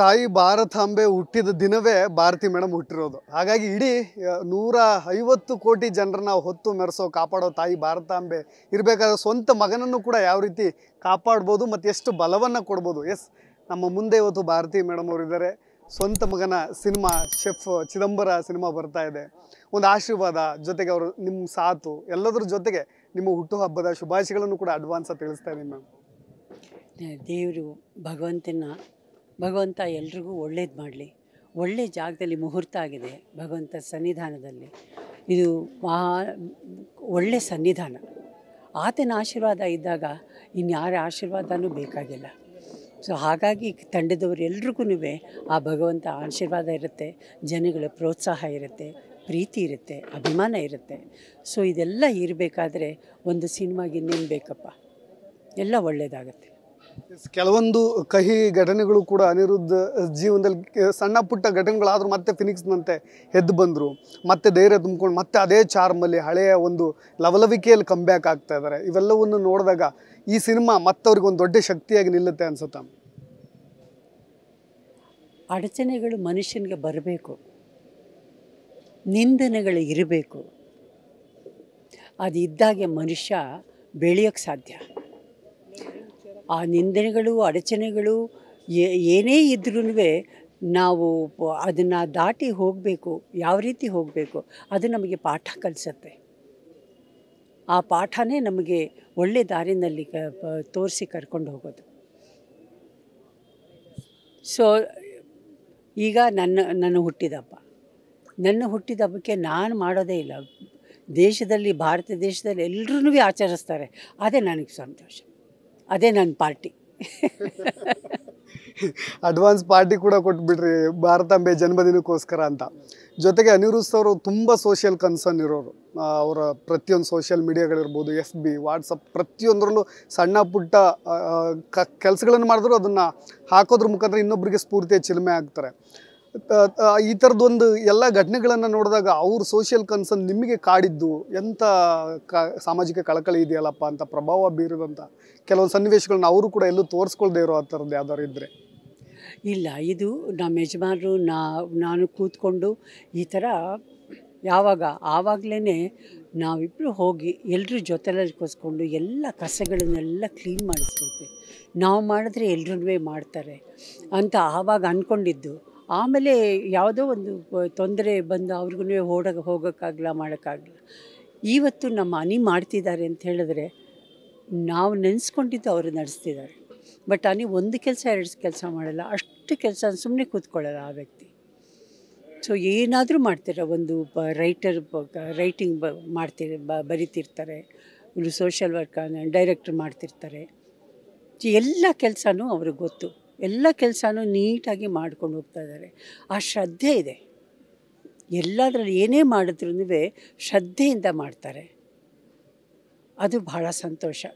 ತಾಯಿ ಭಾರತಾಂಬೆ ಹುಟ್ಟಿದ ದಿನವೇ ಭಾರತಿ ಮೇಡಮ್ ಹುಟ್ಟಿರೋದು ಹಾಗಾಗಿ ಇಡೀ ನೂರ ಐವತ್ತು ಕೋಟಿ ಜನರನ್ನ ಹೊತ್ತು ಮೆರೆಸೋ ಕಾಪಾಡೋ ತಾಯಿ ಭಾರತಾಂಬೆ ಇರಬೇಕಾದ್ರೆ ಸ್ವಂತ ಮಗನನ್ನು ಕೂಡ ಯಾವ ರೀತಿ ಕಾಪಾಡ್ಬೋದು ಮತ್ತು ಎಷ್ಟು ಬಲವನ್ನು ಕೊಡ್ಬೋದು ಎಸ್ ನಮ್ಮ ಮುಂದೆ ಇವತ್ತು ಭಾರತಿ ಮೇಡಮ್ ಅವರಿದ್ದಾರೆ ಸ್ವಂತ ಮಗನ ಸಿನಿಮಾ ಶೆಫ್ ಚಿದಂಬರ ಸಿನಿಮಾ ಬರ್ತಾ ಇದೆ ಒಂದು ಆಶೀರ್ವಾದ ಜೊತೆಗೆ ಅವರು ನಿಮ್ಮ ಸಾತು ಎಲ್ಲದರ ಜೊತೆಗೆ ನಿಮ್ಮ ಹುಟ್ಟುಹಬ್ಬದ ಶುಭಾಶಯಗಳನ್ನು ಕೂಡ ಅಡ್ವಾನ್ಸಾಗಿ ತಿಳಿಸ್ತಾ ಇದ್ದೀನಿ ಮ್ಯಾಮ್ ದೇವರು ಭಗವಂತನ ಭಗವಂತ ಎಲ್ರಿಗೂ ಒಳ್ಳೇದು ಮಾಡಲಿ ಒಳ್ಳೆ ಜಾಗದಲ್ಲಿ ಮುಹೂರ್ತ ಆಗಿದೆ ಭಗವಂತ ಸನ್ನಿಧಾನದಲ್ಲಿ ಇದು ಮಹಾ ಒಳ್ಳೆ ಸನ್ನಿಧಾನ ಆತನ ಆಶೀರ್ವಾದ ಇದ್ದಾಗ ಇನ್ಯಾರ ಆಶೀರ್ವಾದನೂ ಬೇಕಾಗಿಲ್ಲ ಸೊ ಹಾಗಾಗಿ ತಂಡದವರು ಎಲ್ರಿಗೂ ಆ ಭಗವಂತ ಆಶೀರ್ವಾದ ಇರುತ್ತೆ ಜನಗಳ ಪ್ರೋತ್ಸಾಹ ಇರುತ್ತೆ ಪ್ರೀತಿ ಇರುತ್ತೆ ಅಭಿಮಾನ ಇರುತ್ತೆ ಸೊ ಇದೆಲ್ಲ ಇರಬೇಕಾದ್ರೆ ಒಂದು ಸಿನಿಮಾಗೆ ಇನ್ನೇನು ಬೇಕಪ್ಪ ಎಲ್ಲ ಒಳ್ಳೆಯದಾಗತ್ತೆ ಕೆಲವೊಂದು ಕಹಿ ಘಟನೆಗಳು ಕೂಡ ಅನಿರುದ್ಧ ಜೀವನದಲ್ಲಿ ಸಣ್ಣ ಪುಟ್ಟ ಘಟನೆಗಳಾದರೂ ಮತ್ತೆ ಫಿನಿಕ್ಸ್ನಂತೆ ಎದ್ದು ಬಂದರು ಮತ್ತೆ ಧೈರ್ಯ ತುಂಬಿಕೊಂಡು ಮತ್ತೆ ಅದೇ ಚಾರ್ಮಲ್ಲಿ ಹಳೆಯ ಒಂದು ಲವಲವಿಕೆಯಲ್ಲಿ ಕಂಬ್ಯಾಕ್ ಆಗ್ತಾ ಇದ್ದಾರೆ ಇವೆಲ್ಲವನ್ನು ನೋಡಿದಾಗ ಈ ಸಿನಿಮಾ ಮತ್ತವ್ರಿಗೆ ಒಂದು ದೊಡ್ಡ ಶಕ್ತಿಯಾಗಿ ನಿಲ್ಲುತ್ತೆ ಅನ್ಸುತ್ತ ಅಡಚಣೆಗಳು ಮನುಷ್ಯನಿಗೆ ಬರಬೇಕು ನಿಂದನೆಗಳು ಇರಬೇಕು ಅದು ಇದ್ದಾಗೆ ಮನುಷ್ಯ ಬೆಳೆಯೋಕ್ಕೆ ಸಾಧ್ಯ ಆ ನಿಂದನೆಗಳು ಅಡಚಣೆಗಳು ಏನೇ ಇದ್ರೂ ನಾವು ಅದನ್ನು ದಾಟಿ ಹೋಗಬೇಕು ಯಾವ ರೀತಿ ಹೋಗಬೇಕು ಅದು ನಮಗೆ ಪಾಠ ಕಲಿಸತ್ತೆ ಆ ಪಾಠನೇ ನಮಗೆ ಒಳ್ಳೆ ದಾರಿನಲ್ಲಿ ಕ ತೋರಿಸಿ ಕರ್ಕೊಂಡು ಹೋಗೋದು ಸೊ ಈಗ ನನ್ನ ನನ್ನ ಹುಟ್ಟಿದಪ್ಪ ನನ್ನ ಹುಟ್ಟಿದ ಹಬ್ಬಕ್ಕೆ ನಾನು ಮಾಡೋದೇ ಇಲ್ಲ ದೇಶದಲ್ಲಿ ಭಾರತ ದೇಶದಲ್ಲಿ ಎಲ್ಲರೂ ಆಚರಿಸ್ತಾರೆ ಅದೇ ನನಗೆ ಸಂತೋಷ ಅದೇ ನನ್ನ ಪಾರ್ಟಿ ಅಡ್ವಾನ್ಸ್ ಪಾರ್ಟಿ ಕೂಡ ಕೊಟ್ಬಿಡ್ರಿ ಭಾರತಾಂಬೆ ಜನ್ಮದಿನಕ್ಕೋಸ್ಕರ ಅಂತ ಜೊತೆಗೆ ಅನಿರುದ್ಧ ಅವರು ತುಂಬ ಸೋಷಿಯಲ್ ಕನ್ಸರ್ನ್ ಇರೋರು ಅವರ ಪ್ರತಿಯೊಂದು ಸೋಷಿಯಲ್ ಮೀಡಿಯಾಗಳಿರ್ಬೋದು ಎಫ್ ಬಿ ವಾಟ್ಸಪ್ ಪ್ರತಿಯೊಂದರಲ್ಲೂ ಸಣ್ಣ ಪುಟ್ಟ ಕೆಲಸಗಳನ್ನು ಮಾಡಿದ್ರು ಅದನ್ನು ಹಾಕೋದ್ರ ಮುಖಾಂತರ ಇನ್ನೊಬ್ಬರಿಗೆ ಸ್ಫೂರ್ತಿಯ ಚಿಲುಮೆ ಆಗ್ತಾರೆ ಈ ಥರದೊಂದು ಎಲ್ಲ ಘಟನೆಗಳನ್ನು ನೋಡಿದಾಗ ಅವ್ರ ಸೋಷಿಯಲ್ ಕನ್ಸರ್ನ್ ನಿಮಗೆ ಕಾಡಿದ್ದು ಎಂಥ ಕ ಸಾಮಾಜಿಕ ಕಳಕಳಿ ಇದೆಯಲ್ಲಪ್ಪ ಅಂತ ಪ್ರಭಾವ ಬೀರಿದಂಥ ಕೆಲವೊಂದು ಸನ್ನಿವೇಶಗಳನ್ನ ಅವರು ಕೂಡ ಎಲ್ಲೂ ತೋರಿಸ್ಕೊಳ್ದೇ ಇರೋ ಆ ಥರದ್ದು ಯಾವ್ದಾದ್ರು ಇದ್ದರೆ ಇಲ್ಲ ಇದು ನಮ್ಮ ಯಜಮಾನರು ನಾ ನಾನು ಕೂತ್ಕೊಂಡು ಈ ಥರ ಯಾವಾಗ ಆವಾಗಲೇ ನಾವಿಬ್ಬರು ಹೋಗಿ ಎಲ್ಲರ ಜೊತೆಲಲ್ಲಿ ಕೂಸ್ಕೊಂಡು ಎಲ್ಲ ಕಸಗಳನ್ನೆಲ್ಲ ಕ್ಲೀನ್ ಮಾಡಿಸ್ಬೇಕು ನಾವು ಮಾಡಿದ್ರೆ ಎಲ್ರೂ ಮಾಡ್ತಾರೆ ಅಂತ ಆವಾಗ ಅಂದ್ಕೊಂಡಿದ್ದು ಆಮೇಲೆ ಯಾವುದೋ ಒಂದು ತೊಂದರೆ ಬಂದು ಅವ್ರಿಗೂ ಓಡಕ್ಕೆ ಹೋಗೋಕ್ಕಾಗಲ್ಲ ಮಾಡೋಕ್ಕಾಗಲ್ಲ ಇವತ್ತು ನಮ್ಮ ಅನಿ ಮಾಡ್ತಿದ್ದಾರೆ ಅಂತ ಹೇಳಿದ್ರೆ ನಾವು ನೆನೆಸ್ಕೊಂಡಿದ್ದು ಅವರು ನಡೆಸ್ತಿದ್ದಾರೆ ಬಟ್ ಅನಿ ಒಂದು ಕೆಲಸ ಎರಡು ಕೆಲಸ ಮಾಡಲ್ಲ ಅಷ್ಟು ಕೆಲಸ ಸುಮ್ಮನೆ ಕೂತ್ಕೊಳ್ಳಲ್ಲ ಆ ವ್ಯಕ್ತಿ ಸೊ ಏನಾದರೂ ಮಾಡ್ತೀರ ಒಂದು ಬ ರೈಟರ್ ರೈಟಿಂಗ್ ಬ ಮಾಡ್ತಿರ್ ಬ ಬರಿತಿರ್ತಾರೆ ಇವರು ಸೋಷಿಯಲ್ ವರ್ಕ್ ಡೈರೆಕ್ಟ್ರ್ ಮಾಡ್ತಿರ್ತಾರೆ ಎಲ್ಲ ಕೆಲಸನೂ ಅವ್ರಿಗೆ ಗೊತ್ತು ಎಲ್ಲ ಕೆಲಸನೂ ನೀಟಾಗಿ ಮಾಡ್ಕೊಂಡು ಹೋಗ್ತಾ ಇದ್ದಾರೆ ಆ ಶ್ರದ್ಧೆ ಇದೆ ಎಲ್ಲದರಲ್ಲಿ ಏನೇ ಮಾಡಿದ್ರೂ ಶ್ರದ್ಧೆಯಿಂದ ಮಾಡ್ತಾರೆ ಅದು ಬಹಳ ಸಂತೋಷ